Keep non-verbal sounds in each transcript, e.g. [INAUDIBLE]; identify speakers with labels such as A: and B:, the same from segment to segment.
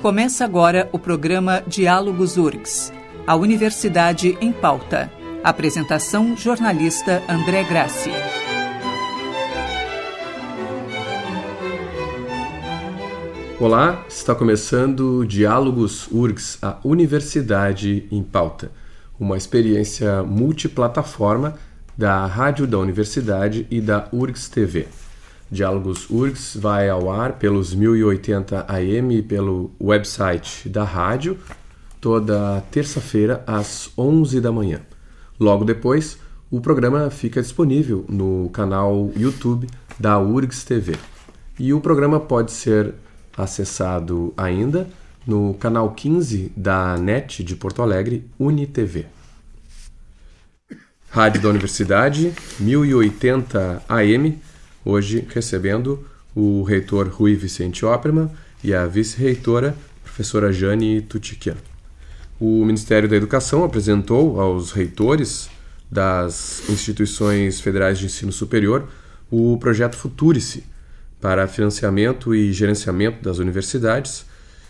A: Começa agora o programa Diálogos URGS, a Universidade em Pauta. Apresentação jornalista André Grassi.
B: Olá, está começando Diálogos URGS, a Universidade em Pauta, uma experiência multiplataforma da Rádio da Universidade e da URGS TV. Diálogos URGS vai ao ar pelos 1080 AM e pelo website da rádio, toda terça-feira às 11 da manhã. Logo depois, o programa fica disponível no canal YouTube da URGS TV. E o programa pode ser acessado ainda no canal 15 da NET de Porto Alegre, UniTV. Rádio da Universidade, 1080 AM hoje recebendo o reitor Rui Vicente Opperman e a vice-reitora, professora Jane Tutikian. O Ministério da Educação apresentou aos reitores das instituições federais de ensino superior o projeto Futurice para financiamento e gerenciamento das universidades,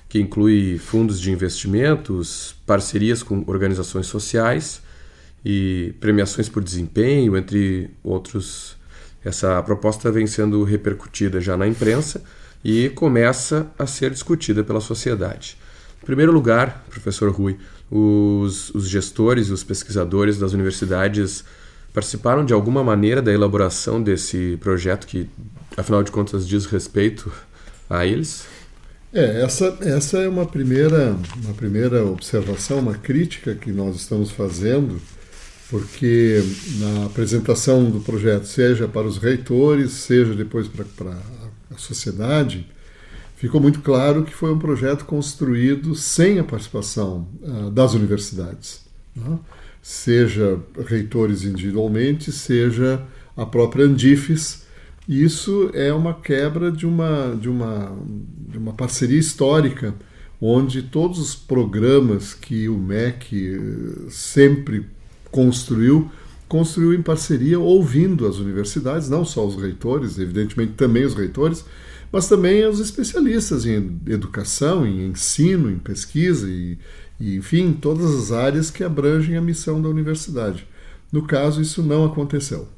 B: que inclui fundos de investimentos, parcerias com organizações sociais e premiações por desempenho, entre outros essa proposta vem sendo repercutida já na imprensa e começa a ser discutida pela sociedade. Em primeiro lugar, professor Rui, os, os gestores e os pesquisadores das universidades participaram de alguma maneira da elaboração desse projeto que, afinal de contas, diz respeito a eles?
A: É, essa, essa é uma primeira, uma primeira observação, uma crítica que nós estamos fazendo porque na apresentação do projeto, seja para os reitores, seja depois para, para a sociedade, ficou muito claro que foi um projeto construído sem a participação uh, das universidades, né? seja reitores individualmente, seja a própria Andifes. Isso é uma quebra de uma, de uma, de uma parceria histórica, onde todos os programas que o MEC eh, sempre construiu, construiu em parceria, ouvindo as universidades, não só os reitores, evidentemente também os reitores, mas também os especialistas em educação, em ensino, em pesquisa e, e enfim, todas as áreas que abrangem a missão da universidade. No caso, isso não aconteceu.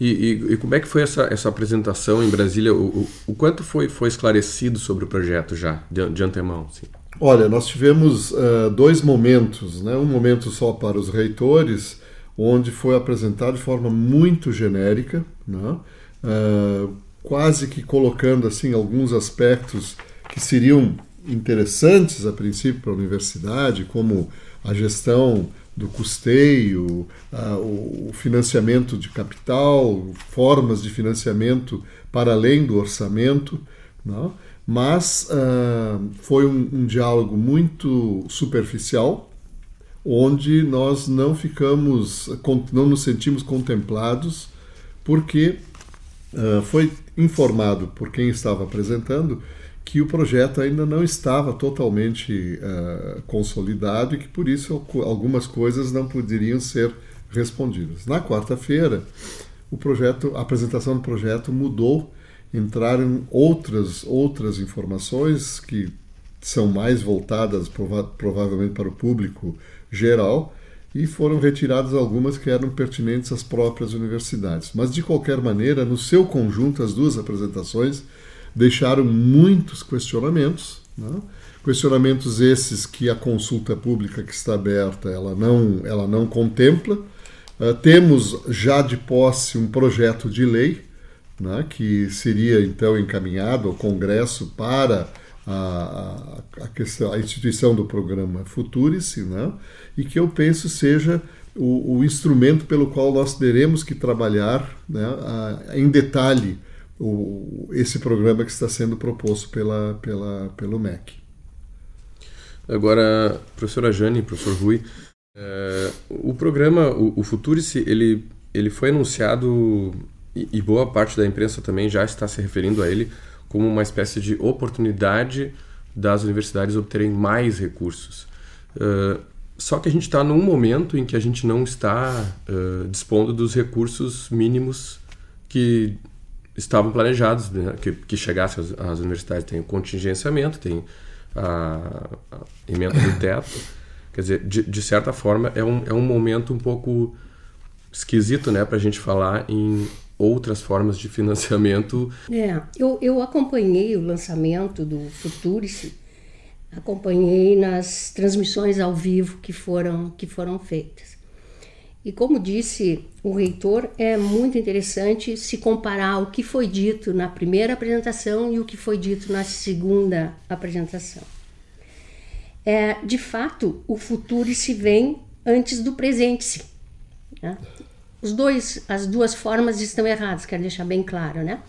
A: E, e, e, como é que foi
B: essa, essa apresentação em Brasília? O, o, o quanto foi, foi esclarecido sobre o projeto já, de, de antemão? Sim.
A: Olha, nós tivemos uh, dois momentos, né? um momento só para os reitores, onde foi apresentado de forma muito genérica, né? uh, quase que colocando assim alguns aspectos que seriam interessantes a princípio para a universidade, como a gestão do custeio, o financiamento de capital, formas de financiamento para além do orçamento. Não? Né? Mas uh, foi um, um diálogo muito superficial, onde nós não ficamos, não nos sentimos contemplados, porque uh, foi informado por quem estava apresentando que o projeto ainda não estava totalmente uh, consolidado e que por isso algumas coisas não poderiam ser respondidas. Na quarta-feira, o projeto, a apresentação do projeto mudou entraram outras outras informações que são mais voltadas prova provavelmente para o público geral e foram retiradas algumas que eram pertinentes às próprias universidades. Mas de qualquer maneira, no seu conjunto, as duas apresentações deixaram muitos questionamentos, né? questionamentos esses que a consulta pública que está aberta ela não ela não contempla. Uh, temos já de posse um projeto de lei né, que seria então encaminhado ao Congresso para a, a, questão, a instituição do programa Futurice, né, e que eu penso seja o, o, instrumento pelo qual nós teremos que trabalhar né, a, em detalhe o, esse programa que está sendo proposto pela, pela, pelo MEC.
B: Agora, professora Jane, professor Rui, é, o programa, o, o Futurice, ele, ele foi anunciado e, e boa parte da imprensa também já está se referindo a ele como uma espécie de oportunidade das universidades obterem mais recursos. Uh, só que a gente está num momento em que a gente não está uh, dispondo dos recursos mínimos que estavam planejados, né? que, que chegassem às, universidades. Tem o contingenciamento, tem a, a emenda do [COUGHS] teto. Quer dizer, de, de, certa forma, é um, é um momento um pouco esquisito né, para a gente falar em outras formas de financiamento.
C: É, eu, eu acompanhei o lançamento do Futurice, acompanhei nas transmissões ao vivo que foram, que foram feitas. E como disse o reitor, é muito interessante se comparar o que foi dito na primeira apresentação e o que foi dito na segunda apresentação. É, de fato, o futuro se vem antes do presente. Né? Os dois, as duas formas estão erradas, quero deixar bem claro, né?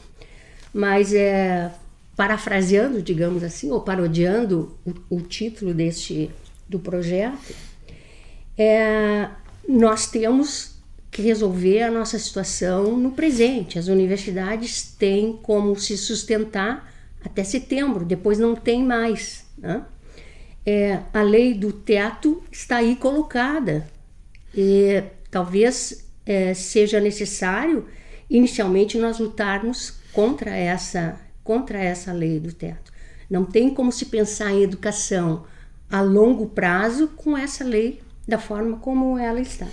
C: Mas é, parafraseando, digamos assim, ou parodiando o, o título deste do projeto, é, nós temos que resolver a nossa situação no presente. As universidades têm como se sustentar até setembro, depois não tem mais. Né? É, a lei do teto está aí colocada. E talvez é, seja necessário, inicialmente, nós lutarmos contra essa, contra essa lei do teto. Não tem como se pensar em educação a longo prazo com essa lei da forma como ela está.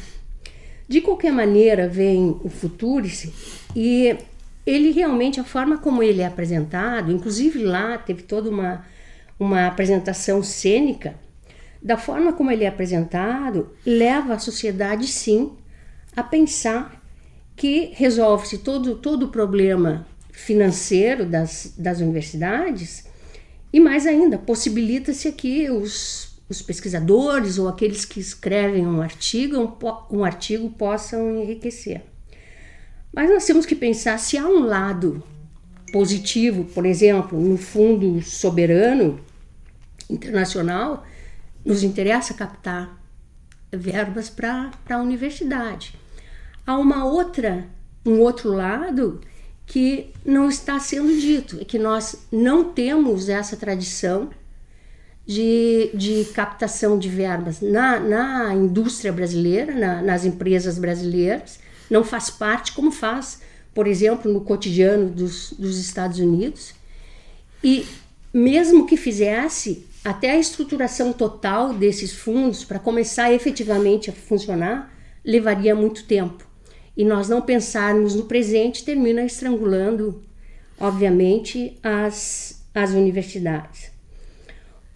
C: De qualquer maneira, vem o Futuris e ele realmente, a forma como ele é apresentado, inclusive lá teve toda uma, uma apresentação cênica, da forma como ele é apresentado, leva a sociedade, sim, a pensar que resolve-se todo, todo o problema financeiro das, das universidades e mais ainda, possibilita-se que os, os pesquisadores ou aqueles que escrevem um artigo, um, um artigo possam enriquecer. Mas nós temos que pensar se há um lado positivo, por exemplo, no fundo soberano internacional, nos interessa captar verbas para a universidade há uma outra, um outro lado que não está sendo dito, é que nós não temos essa tradição de, de captação de verbas na, na indústria brasileira, na, nas empresas brasileiras, não faz parte como faz, por exemplo, no cotidiano dos, dos Estados Unidos. E mesmo que fizesse, até a estruturação total desses fundos, para começar efetivamente a funcionar, levaria muito tempo e nós não pensarmos no presente, termina estrangulando, obviamente, as, as universidades.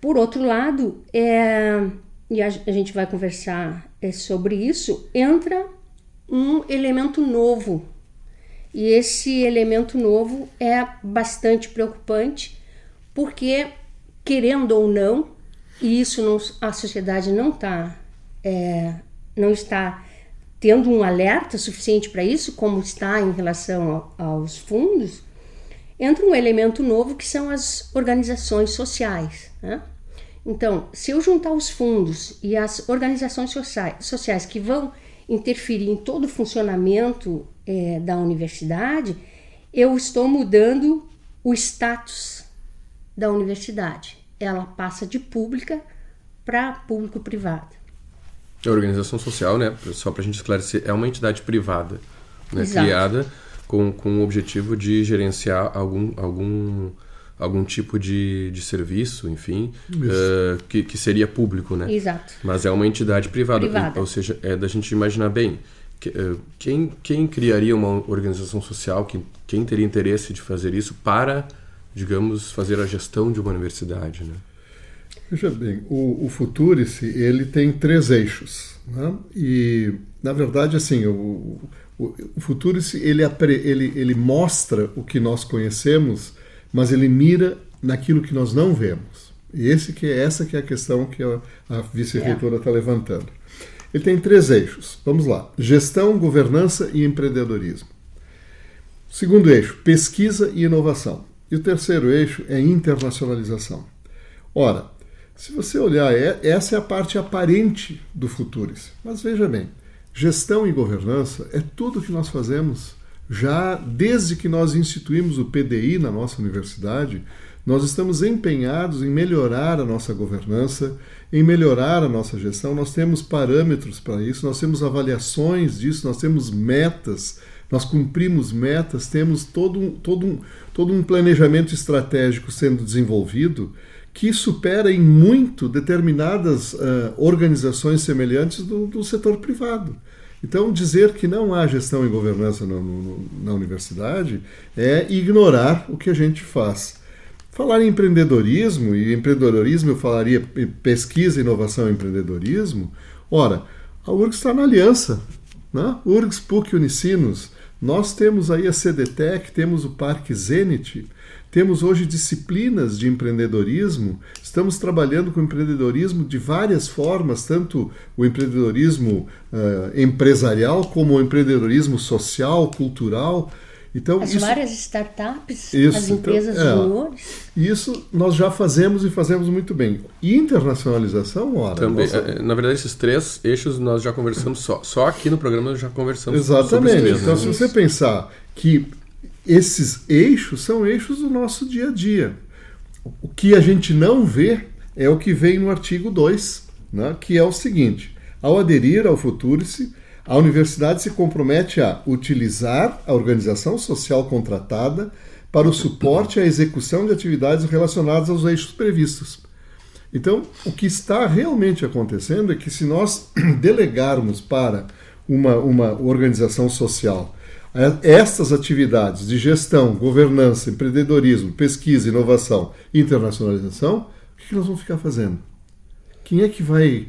C: Por outro lado, é, e a, gente vai conversar é, sobre isso, entra um elemento novo. E esse elemento novo é bastante preocupante, porque, querendo ou não, e isso não, a sociedade não, tá, é, não está tendo um alerta suficiente para isso, como está em relação aos fundos, entra um elemento novo que são as organizações sociais. Né? Então, se eu juntar os fundos e as organizações sociais, sociais que vão interferir em todo o funcionamento é, da universidade, eu estou mudando o status da universidade. Ela passa de pública para público-privado.
B: É a organização social, né, só para a gente esclarecer, é uma entidade privada, né, criada com, com o objetivo de gerenciar algum, algum, algum tipo de, de serviço, enfim, uh, que, que seria público, né? Exato. Mas é uma entidade privada, privada. ou seja, é da gente imaginar bem. Eh, quem, quem criaria uma organização social? Quem, quem teria interesse de fazer isso para, digamos, fazer a gestão de uma universidade, né?
A: Veja bem, o, o Futurice ele tem três eixos. Né? E, na verdade, assim, o, o, o Futurice ele, ele, ele mostra o que nós conhecemos, mas ele mira naquilo que nós não vemos. E esse que é, essa que é a questão que a, a vice-reitora está é. levantando. Ele tem três eixos. Vamos lá: gestão, governança e empreendedorismo. Segundo eixo, pesquisa e inovação. E o terceiro eixo é internacionalização. Ora, se você olhar, é, essa é a parte aparente do Futures Mas veja bem, gestão e governança é tudo que nós fazemos já desde que nós instituímos o PDI na nossa universidade, nós estamos empenhados em melhorar a nossa governança, em melhorar a nossa gestão. Nós temos parâmetros para isso, nós temos avaliações disso, nós temos metas, nós cumprimos metas, temos todo um, todo um, todo um planejamento estratégico sendo desenvolvido que supera em muito determinadas uh, organizações semelhantes do, do, setor privado. Então, dizer que não há gestão e governança no, no, na universidade é ignorar o que a gente faz. Falar em empreendedorismo, e empreendedorismo eu falaria pesquisa, inovação e empreendedorismo, ora, a URGS está na aliança. Né? URGS, PUC, Unicinos, nós temos aí a CDTEC, temos o Parque Zenit, temos hoje disciplinas de empreendedorismo, estamos trabalhando com empreendedorismo de várias formas, tanto o empreendedorismo uh, empresarial como o empreendedorismo social, cultural. Então, as isso, várias
C: startups, isso, as então, empresas então, juniores.
A: isso nós já fazemos e fazemos muito bem. E internacionalização, ora. Também, nossa... Eh,
B: na verdade, esses três eixos nós já conversamos só. Só aqui no programa nós já conversamos Exatamente. Sobre então, né? se você
A: pensar que esses eixos são eixos do nosso dia a dia. O que a gente não vê é o que vem no artigo 2, né, que é o seguinte: ao aderir ao Futurice, a universidade se compromete a utilizar a organização social contratada para o suporte à execução de atividades relacionadas aos eixos previstos. Então, o que está realmente acontecendo é que se nós [CLEARS THROAT] delegarmos para uma, uma organização social eh, estas atividades de gestão, governança, empreendedorismo, pesquisa, inovação internacionalização, o que nós vamos ficar fazendo? Quem é que vai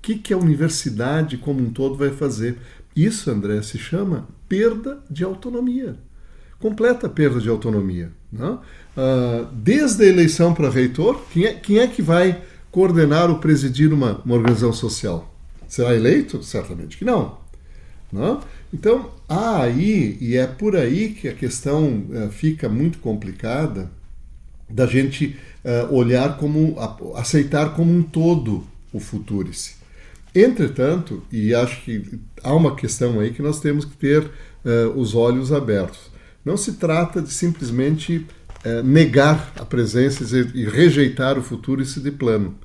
A: o que, que a universidade como um todo vai fazer? Isso, André, se chama perda de autonomia. Completa perda de autonomia. Não? Né? Ah, desde a eleição para reitor, quem é, quem é que vai coordenar ou presidir uma, uma organização social? Será eleito? Certamente que não. não? Né? Então, há aí, e é por aí que a questão eh, fica muito complicada, da gente eh, olhar como, aceitar como um todo o futuro se Entretanto, e acho que há uma questão aí que nós temos que ter uh, os olhos abertos. Não se trata de simplesmente uh, negar a presença e rejeitar o futuro e se de plano.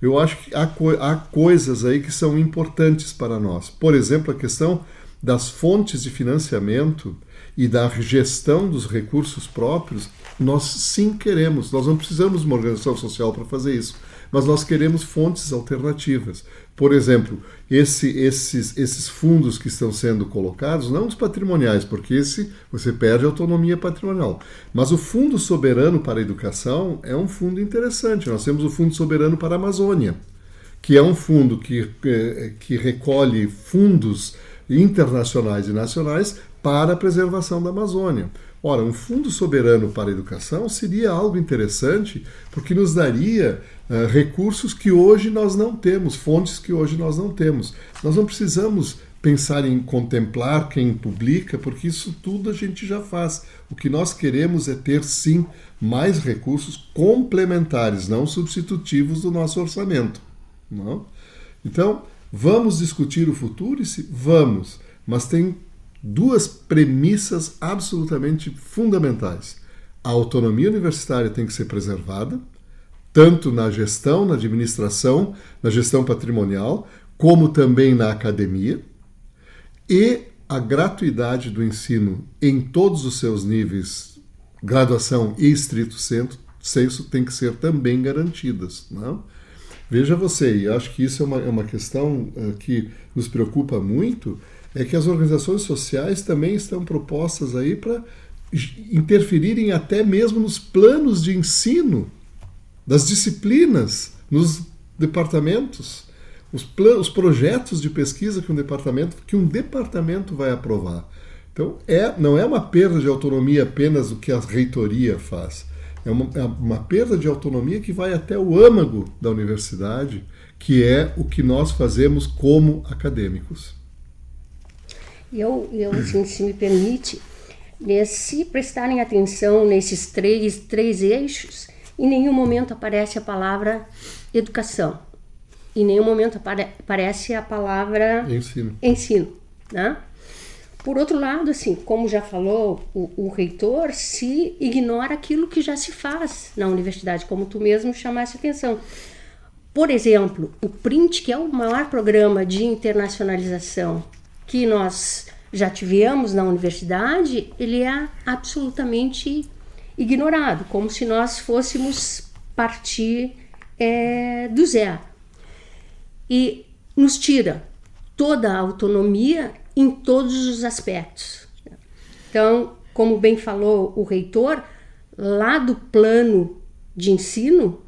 A: Eu acho que há, co há coisas aí que são importantes para nós. Por exemplo, a questão das fontes de financiamento e da gestão dos recursos próprios, nós sim queremos. Nós não precisamos de uma organização social para fazer isso mas nós queremos fontes alternativas. Por exemplo, esse, esses, esses fundos que estão sendo colocados, não os patrimoniais, porque esse você perde a autonomia patrimonial. Mas o Fundo Soberano para a Educação é um fundo interessante. Nós temos o Fundo Soberano para a Amazônia, que é um fundo que, eh, que recolhe fundos internacionais e nacionais para a preservação da Amazônia. Ora, um fundo soberano para a educação seria algo interessante, porque nos daria uh, recursos que hoje nós não temos, fontes que hoje nós não temos. Nós não precisamos pensar em contemplar quem publica, porque isso tudo a gente já faz. O que nós queremos é ter, sim, mais recursos complementares, não substitutivos do nosso orçamento. Não? É? Então, vamos discutir o futuro? Vamos, mas tem duas premissas absolutamente fundamentais. A autonomia universitária tem que ser preservada, tanto na gestão, na administração, na gestão patrimonial, como também na academia, e a gratuidade do ensino em todos os seus níveis, graduação e estrito senso, tem que ser também garantidas. Não? Né? Veja você, e acho que isso é uma, é uma questão eh, que nos preocupa muito, é que as organizações sociais também estão propostas aí para interferirem até mesmo nos planos de ensino das disciplinas nos departamentos, os, planos, os projetos de pesquisa que um departamento que um departamento vai aprovar. Então é, não é uma perda de autonomia apenas o que a reitoria faz, é uma, é uma perda de autonomia que vai até o âmago da universidade, que é o que nós fazemos como acadêmicos.
C: Eu, eu assim, se me permite, se prestarem atenção nesses três, três eixos, em nenhum momento aparece a palavra educação. Em nenhum momento apare, aparece a palavra ensino. ensino né? Por outro lado, assim, como já falou o, o, reitor, se ignora aquilo que já se faz na universidade, como tu mesmo chamaste atenção. Por exemplo, o PRINT, que é o maior programa de internacionalização que nós já tivemos na universidade, ele é absolutamente ignorado, como se nós fôssemos partir é, do zero. E nos tira toda a autonomia em todos os aspectos. Então, como bem falou o reitor, lá do plano de ensino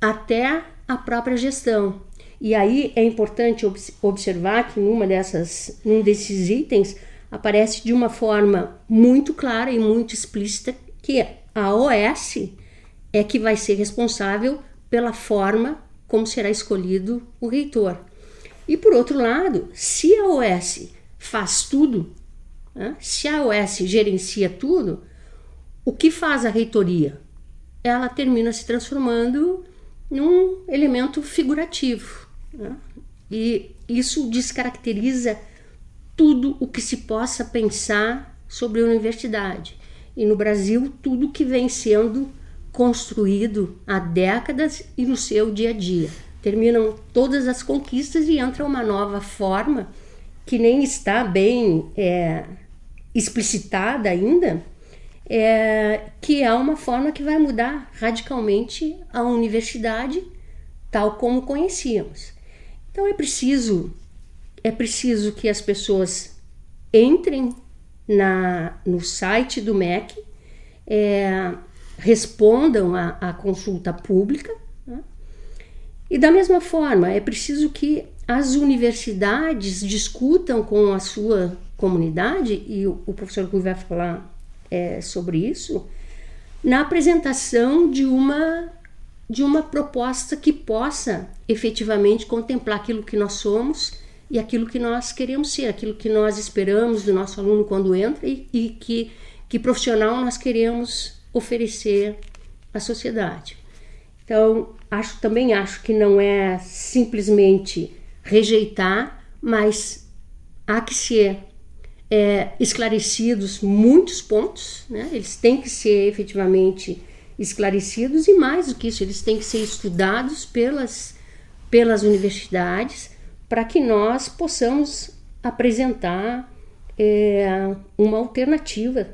C: até a própria gestão. E aí é importante observar que numa dessas, num desses itens aparece de uma forma muito clara e muito explícita que a OS é que vai ser responsável pela forma como será escolhido o reitor. E por outro lado, se a OS faz tudo, né, se a OS gerencia tudo, o que faz a reitoria? Ela termina se transformando num elemento figurativo, né? E isso descaracteriza tudo o que se possa pensar sobre a universidade. E no Brasil, tudo que vem sendo construído há décadas e no seu dia a dia. Terminam todas as conquistas e entra uma nova forma que nem está bem é, explicitada ainda, é, que é uma forma que vai mudar radicalmente a universidade tal como conhecíamos. Então é preciso é preciso que as pessoas entrem na, no site do MEC, é, respondam à consulta pública. Né? E da mesma forma, é preciso que as universidades discutam com a sua comunidade, e o, o professor Rui vai falar é, sobre isso, na apresentação de uma de uma proposta que possa efetivamente contemplar aquilo que nós somos e aquilo que nós queremos ser, aquilo que nós esperamos do nosso aluno quando entra e, e que, que profissional nós queremos oferecer à sociedade. Então, acho, também acho que não é simplesmente rejeitar, mas há que ser é, esclarecidos muitos pontos, né? eles têm que ser efetivamente esclarecidos e mais do que isso, eles têm que ser estudados pelas, pelas universidades para que nós possamos apresentar é, uma alternativa,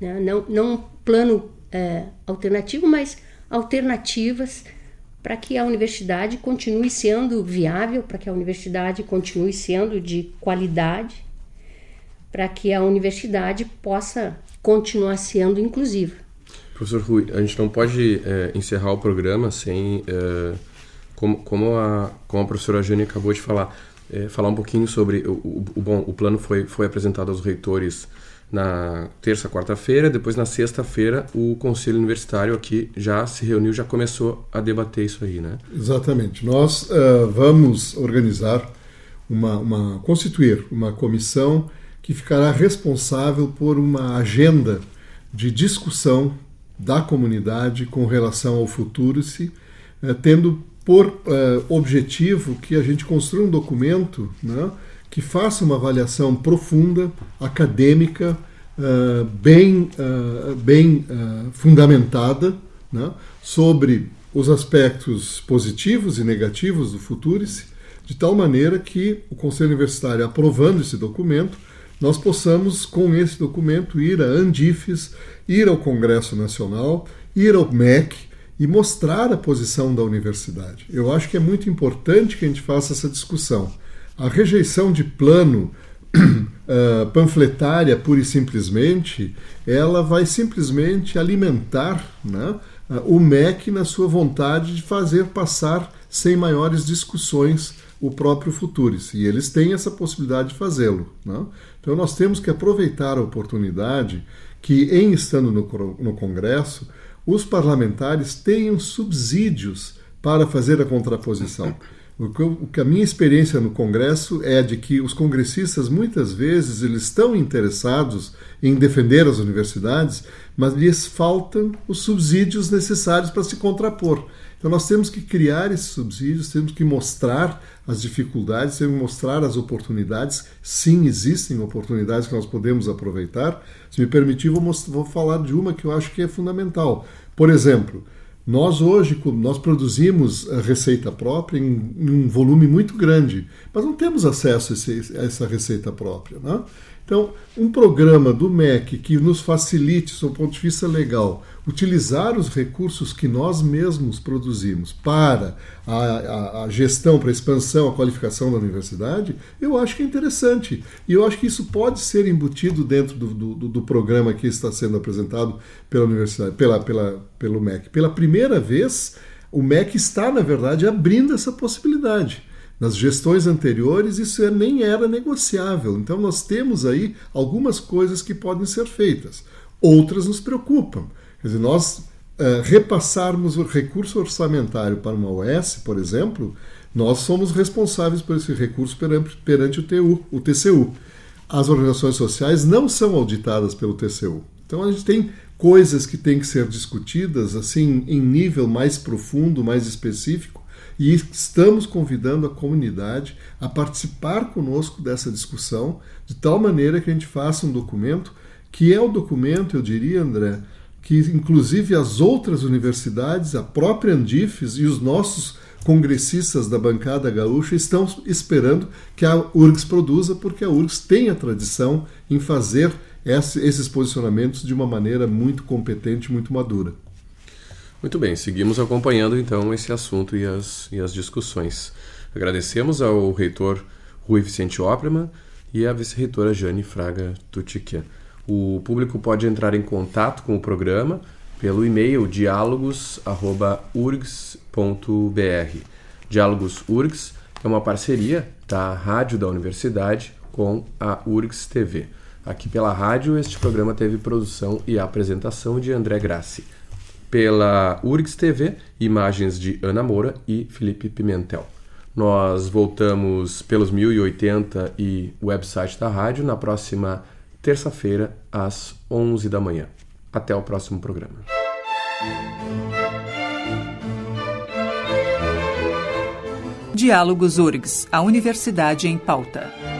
C: né? não, não um plano é, alternativo, mas alternativas para que a universidade continue sendo viável, para que a universidade continue sendo de qualidade, para que a universidade possa continuar sendo inclusiva.
B: Professor Rui, a gente não pode é, encerrar o programa sem, é, como, como, a, como a professora Jane acabou de falar, é, falar um pouquinho sobre o, o, o, bom. O plano foi, foi apresentado aos reitores na terça, quarta-feira. Depois, na sexta-feira, o Conselho Universitário aqui já se reuniu, já começou a debater isso aí,
A: né? Exatamente. Nós uh, vamos organizar uma, uma constituir uma comissão que ficará responsável por uma agenda de discussão da comunidade com relação ao futuro-se, eh, tendo por eh, objetivo que a gente construa um documento né, que faça uma avaliação profunda, acadêmica, eh, bem, bem fundamentada né, sobre os aspectos positivos e negativos do futuro-se, de tal maneira que o Conselho Universitário, aprovando esse documento, nós possamos, com esse documento, ir a Andifes, ir ao Congresso Nacional, ir ao MEC e mostrar a posição da universidade. Eu acho que é muito importante que a gente faça essa discussão. A rejeição de plano uh, [CLEARS THROAT] panfletária, pura e simplesmente, ela vai simplesmente alimentar né, eh, o MEC na sua vontade de fazer passar sem maiores discussões o próprio Futuris, e eles têm essa possibilidade de fazê-lo. Né? Então nós temos que aproveitar a oportunidade que, em estando no, no Congresso, os parlamentares tenham subsídios para fazer a contraposição. O que, o que, a minha experiência no Congresso é de que os congressistas muitas vezes eles estão interessados em defender as universidades, mas lhes faltam os subsídios necessários para se contrapor. Então nós temos que criar esses subsídios, temos que mostrar as dificuldades, temos que mostrar as oportunidades. Sim, existem oportunidades que nós podemos aproveitar. Se me permitir, vou, mostrar, vou falar de uma que eu acho que é fundamental. Por exemplo, nós hoje nós produzimos a receita própria em, em um volume muito grande, mas não temos acesso a, esse, a essa receita própria. Né? Então, um programa do MEC que nos facilite, do ponto de vista legal, utilizar os recursos que nós mesmos produzimos para a, a, a gestão, para a expansão, a qualificação da universidade, eu acho que é interessante. E eu acho que isso pode ser embutido dentro do, do, do programa que está sendo apresentado pela universidade, pela, pela, pelo MEC. Pela primeira vez, o MEC está, na verdade, abrindo essa possibilidade. Nas gestões anteriores, isso é, nem era negociável. Então, nós temos aí algumas coisas que podem ser feitas. Outras nos preocupam. Quer dizer, nós uh, repassarmos o recurso orçamentário para uma OS, por exemplo, nós somos responsáveis por esse recurso perante, perante o, TU, o TCU. As organizações sociais não são auditadas pelo TCU. Então a gente tem coisas que têm que ser discutidas assim em nível mais profundo, mais específico, e estamos convidando a comunidade a participar conosco dessa discussão, de tal maneira que a gente faça um documento que é o documento, eu diria, André, que inclusive as outras universidades, a própria Andifes e os nossos congressistas da bancada gaúcha estão esperando que a URGS produza, porque a URGS tem a tradição em fazer esses posicionamentos de uma maneira muito competente, muito madura.
B: Muito bem, seguimos acompanhando então esse assunto e as, e as discussões. Agradecemos ao reitor Rui Vicente Opperman e à vice-reitora Jane Fraga Tutiquian. O público pode entrar em contato com o programa pelo e-mail diálogos.urgs.br. Diálogos URGS é uma parceria da Rádio da Universidade com a URGS TV. Aqui pela rádio, este programa teve produção e apresentação de André Grassi pela URGS TV, imagens de Ana Moura e Felipe Pimentel. Nós voltamos pelos 1080 e o website da rádio na próxima terça-feira, às 11 da manhã. Até o próximo programa.
A: Diálogos URGS, a Universidade em Pauta.